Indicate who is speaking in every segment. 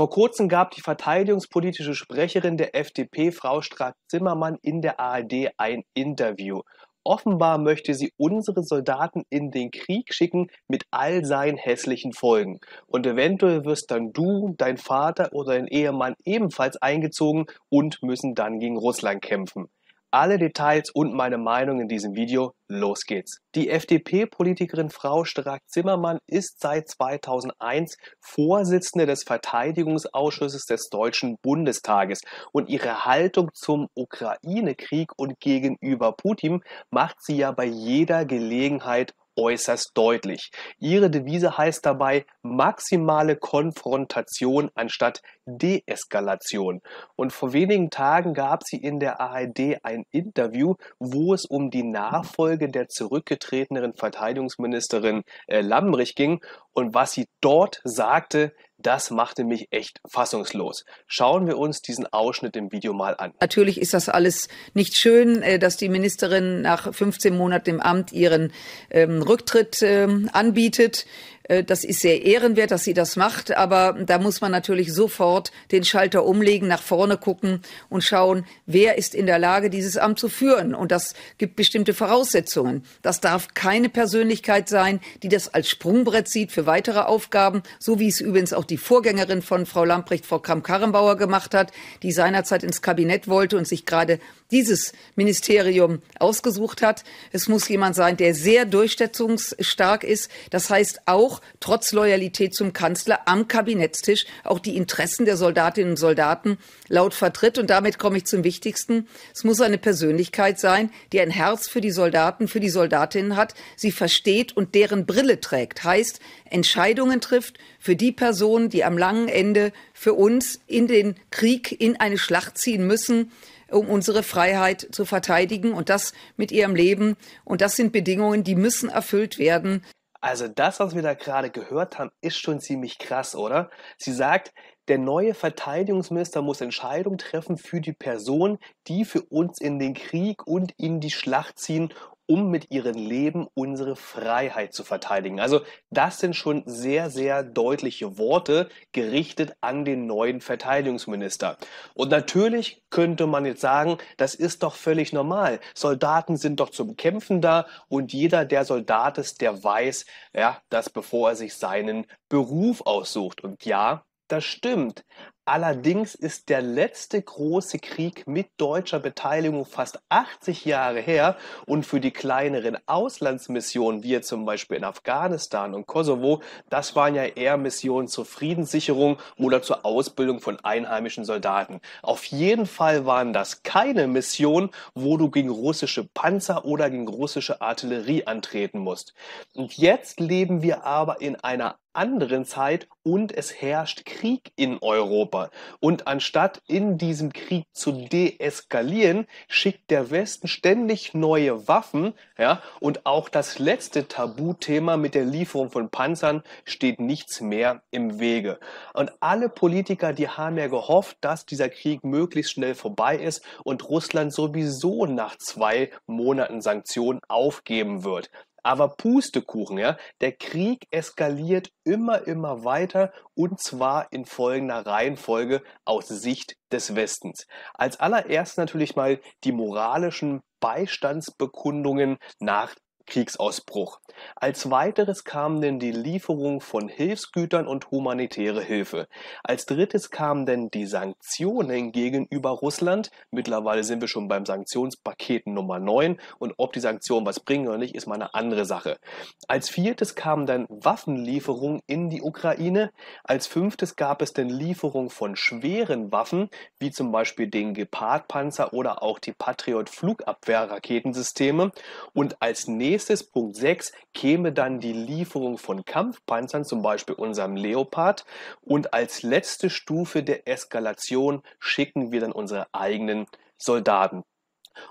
Speaker 1: Vor kurzem gab die verteidigungspolitische Sprecherin der FDP, Frau Strack-Zimmermann, in der ARD ein Interview. Offenbar möchte sie unsere Soldaten in den Krieg schicken mit all seinen hässlichen Folgen. Und eventuell wirst dann du, dein Vater oder dein Ehemann ebenfalls eingezogen und müssen dann gegen Russland kämpfen. Alle Details und meine Meinung in diesem Video. Los geht's. Die FDP-Politikerin Frau Strack-Zimmermann ist seit 2001 Vorsitzende des Verteidigungsausschusses des Deutschen Bundestages und ihre Haltung zum Ukraine-Krieg und gegenüber Putin macht sie ja bei jeder Gelegenheit äußerst deutlich. Ihre Devise heißt dabei maximale Konfrontation anstatt Deeskalation. Und vor wenigen Tagen gab sie in der ARD ein Interview, wo es um die Nachfolge der zurückgetretenen Verteidigungsministerin äh, Lambrich ging. Und was sie dort sagte, das machte mich echt fassungslos. Schauen wir uns diesen Ausschnitt im Video mal an.
Speaker 2: Natürlich ist das alles nicht schön, äh, dass die Ministerin nach 15 Monaten im Amt ihren ähm, Rücktritt ähm, anbietet. Äh, das ist sehr ehrenwert, dass sie das macht, aber da muss man natürlich sofort den Schalter umlegen, nach vorne gucken und schauen, wer ist in der Lage, dieses Amt zu führen. Und das gibt bestimmte Voraussetzungen. Das darf keine Persönlichkeit sein, die das als Sprungbrett sieht für weitere Aufgaben, so wie es übrigens auch die Vorgängerin von Frau Lamprecht, Frau Kramp-Karrenbauer gemacht hat, die seinerzeit ins Kabinett wollte und sich gerade dieses Ministerium ausgesucht hat. Es muss jemand sein, der sehr durchsetzungsstark ist. Das heißt auch, trotz Loyalität zum Kanzler am Kabinettstisch auch die Interessen der Soldatinnen und Soldaten laut vertritt. Und damit komme ich zum Wichtigsten. Es muss eine Persönlichkeit sein, die ein Herz für die Soldaten, für die Soldatinnen hat, sie versteht und deren Brille trägt. Heißt, Entscheidungen trifft für die Personen, die am langen Ende für uns in den Krieg, in eine Schlacht ziehen müssen, um unsere Freiheit zu verteidigen und das mit ihrem Leben. Und das sind Bedingungen, die müssen erfüllt werden.
Speaker 1: Also das, was wir da gerade gehört haben, ist schon ziemlich krass, oder? Sie sagt, der neue Verteidigungsminister muss Entscheidungen treffen für die Person, die für uns in den Krieg und in die Schlacht ziehen um mit ihrem Leben unsere Freiheit zu verteidigen. Also das sind schon sehr, sehr deutliche Worte gerichtet an den neuen Verteidigungsminister. Und natürlich könnte man jetzt sagen, das ist doch völlig normal. Soldaten sind doch zum Kämpfen da und jeder, der Soldat ist, der weiß, ja, dass bevor er sich seinen Beruf aussucht. Und ja, das stimmt. Allerdings ist der letzte große Krieg mit deutscher Beteiligung fast 80 Jahre her und für die kleineren Auslandsmissionen, wie zum Beispiel in Afghanistan und Kosovo, das waren ja eher Missionen zur Friedenssicherung oder zur Ausbildung von einheimischen Soldaten. Auf jeden Fall waren das keine Missionen, wo du gegen russische Panzer oder gegen russische Artillerie antreten musst. Und jetzt leben wir aber in einer anderen Zeit und es herrscht Krieg in Europa. Terror. Und anstatt in diesem Krieg zu deeskalieren, schickt der Westen ständig neue Waffen. Ja? Und auch das letzte Tabuthema mit der Lieferung von Panzern steht nichts mehr im Wege. Und alle Politiker, die haben ja gehofft, dass dieser Krieg möglichst schnell vorbei ist und Russland sowieso nach zwei Monaten Sanktionen aufgeben wird. Aber Pustekuchen, ja, der Krieg eskaliert immer, immer weiter und zwar in folgender Reihenfolge aus Sicht des Westens. Als allererst natürlich mal die moralischen Beistandsbekundungen nach Kriegsausbruch. Als weiteres kam denn die Lieferung von Hilfsgütern und humanitäre Hilfe. Als drittes kamen denn die Sanktionen gegenüber Russland. Mittlerweile sind wir schon beim Sanktionspaket Nummer 9 und ob die Sanktionen was bringen oder nicht, ist mal eine andere Sache. Als viertes kamen dann Waffenlieferungen in die Ukraine. Als fünftes gab es denn Lieferung von schweren Waffen, wie zum Beispiel den Gepard-Panzer oder auch die Patriot-Flugabwehrraketensysteme. Und als nächstes, Punkt 6, käme dann die Lieferung von Kampfpanzern, zum Beispiel unserem Leopard. Und als letzte Stufe der Eskalation schicken wir dann unsere eigenen Soldaten.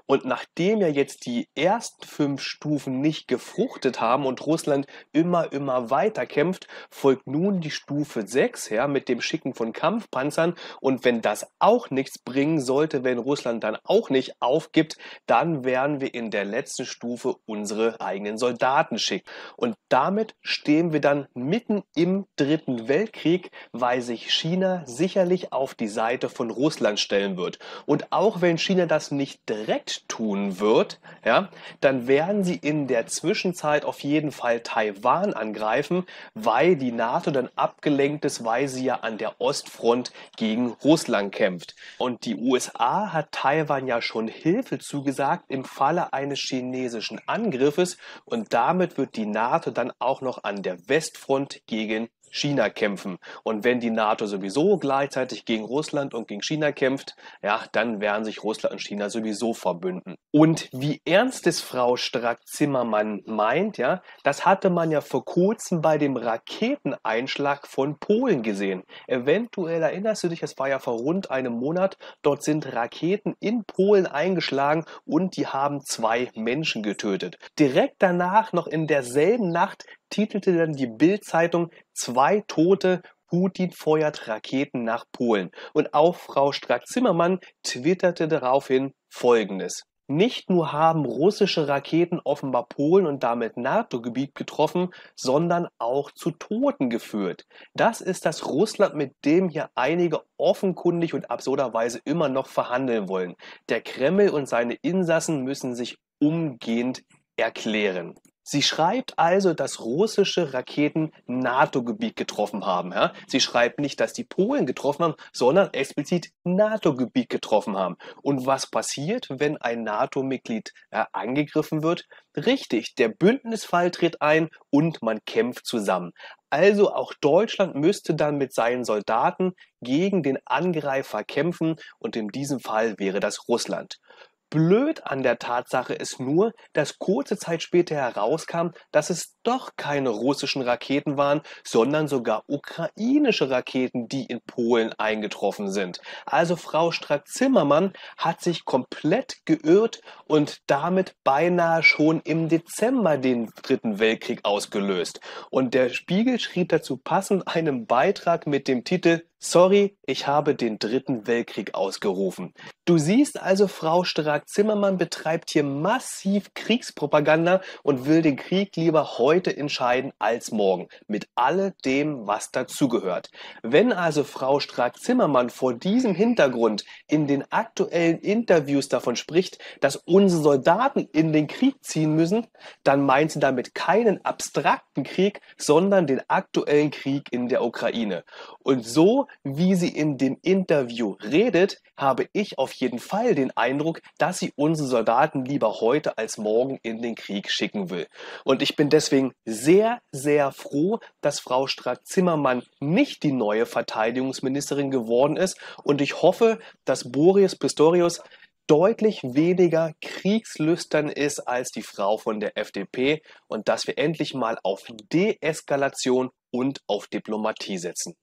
Speaker 1: Und nachdem ja jetzt die ersten fünf Stufen nicht gefruchtet haben und Russland immer, immer weiter kämpft, folgt nun die Stufe 6 her mit dem Schicken von Kampfpanzern. Und wenn das auch nichts bringen sollte, wenn Russland dann auch nicht aufgibt, dann werden wir in der letzten Stufe unsere eigenen Soldaten schicken. Und damit stehen wir dann mitten im Dritten Weltkrieg, weil sich China sicherlich auf die Seite von Russland stellen wird. Und auch wenn China das nicht direkt direkt tun wird, ja, dann werden sie in der Zwischenzeit auf jeden Fall Taiwan angreifen, weil die NATO dann abgelenkt ist, weil sie ja an der Ostfront gegen Russland kämpft. Und die USA hat Taiwan ja schon Hilfe zugesagt im Falle eines chinesischen Angriffes und damit wird die NATO dann auch noch an der Westfront gegen China kämpfen. Und wenn die NATO sowieso gleichzeitig gegen Russland und gegen China kämpft, ja, dann werden sich Russland und China sowieso verbünden. Und wie ernst es Frau Strack-Zimmermann meint, ja, das hatte man ja vor kurzem bei dem Raketeneinschlag von Polen gesehen. Eventuell erinnerst du dich, es war ja vor rund einem Monat, dort sind Raketen in Polen eingeschlagen und die haben zwei Menschen getötet. Direkt danach, noch in derselben Nacht, titelte dann die Bild-Zeitung Zwei Tote, Putin feuert Raketen nach Polen. Und auch Frau Strack-Zimmermann twitterte daraufhin Folgendes. Nicht nur haben russische Raketen offenbar Polen und damit NATO-Gebiet getroffen, sondern auch zu Toten geführt. Das ist das Russland, mit dem hier einige offenkundig und absurderweise immer noch verhandeln wollen. Der Kreml und seine Insassen müssen sich umgehend erklären. Sie schreibt also, dass russische Raketen NATO-Gebiet getroffen haben. Ja? Sie schreibt nicht, dass die Polen getroffen haben, sondern explizit NATO-Gebiet getroffen haben. Und was passiert, wenn ein NATO-Mitglied äh, angegriffen wird? Richtig, der Bündnisfall tritt ein und man kämpft zusammen. Also auch Deutschland müsste dann mit seinen Soldaten gegen den Angreifer kämpfen und in diesem Fall wäre das Russland. Blöd an der Tatsache ist nur, dass kurze Zeit später herauskam, dass es doch keine russischen Raketen waren, sondern sogar ukrainische Raketen, die in Polen eingetroffen sind. Also Frau Strack-Zimmermann hat sich komplett geirrt und damit beinahe schon im Dezember den Dritten Weltkrieg ausgelöst. Und der Spiegel schrieb dazu passend einen Beitrag mit dem Titel Sorry, ich habe den Dritten Weltkrieg ausgerufen. Du siehst also, Frau Strack-Zimmermann betreibt hier massiv Kriegspropaganda und will den Krieg lieber heute heute entscheiden als morgen, mit alledem, was dazugehört. Wenn also Frau Strack-Zimmermann vor diesem Hintergrund in den aktuellen Interviews davon spricht, dass unsere Soldaten in den Krieg ziehen müssen, dann meint sie damit keinen abstrakten Krieg, sondern den aktuellen Krieg in der Ukraine. Und so, wie sie in dem Interview redet, habe ich auf jeden Fall den Eindruck, dass sie unsere Soldaten lieber heute als morgen in den Krieg schicken will. Und ich bin deswegen deswegen sehr, sehr froh, dass Frau Strack-Zimmermann nicht die neue Verteidigungsministerin geworden ist. Und ich hoffe, dass Boris Pistorius deutlich weniger kriegslüstern ist als die Frau von der FDP und dass wir endlich mal auf Deeskalation und auf Diplomatie setzen.